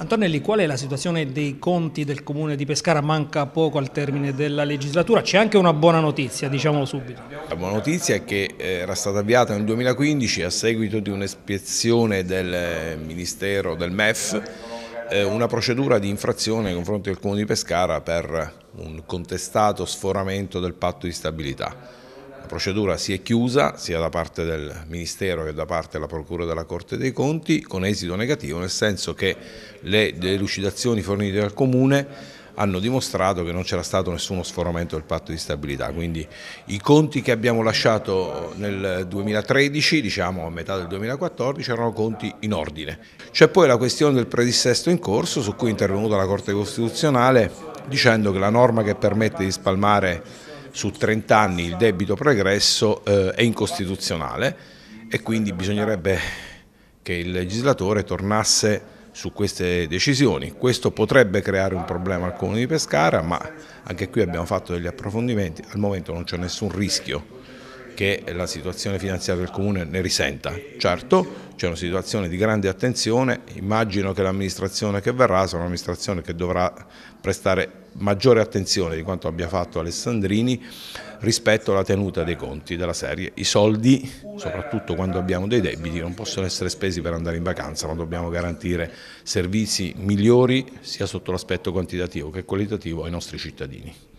Antonelli, qual è la situazione dei conti del comune di Pescara? Manca poco al termine della legislatura, c'è anche una buona notizia, diciamolo subito. La buona notizia è che eh, era stata avviata nel 2015 a seguito di un'espiezione del eh, Ministero del MEF eh, una procedura di infrazione nei confronti del comune di Pescara per un contestato sforamento del patto di stabilità procedura si è chiusa sia da parte del Ministero che da parte della Procura della Corte dei Conti con esito negativo, nel senso che le delucidazioni fornite dal Comune hanno dimostrato che non c'era stato nessuno sforamento del patto di stabilità, quindi i conti che abbiamo lasciato nel 2013, diciamo a metà del 2014, erano conti in ordine. C'è poi la questione del predissesto in corso su cui è intervenuta la Corte Costituzionale dicendo che la norma che permette di spalmare su 30 anni il debito pregresso eh, è incostituzionale e quindi bisognerebbe che il legislatore tornasse su queste decisioni. Questo potrebbe creare un problema al Comune di Pescara, ma anche qui abbiamo fatto degli approfondimenti, al momento non c'è nessun rischio che la situazione finanziaria del Comune ne risenta. Certo c'è una situazione di grande attenzione, immagino che l'amministrazione che verrà sarà un'amministrazione che dovrà prestare maggiore attenzione di quanto abbia fatto Alessandrini rispetto alla tenuta dei conti della serie. I soldi, soprattutto quando abbiamo dei debiti, non possono essere spesi per andare in vacanza, ma dobbiamo garantire servizi migliori sia sotto l'aspetto quantitativo che qualitativo ai nostri cittadini.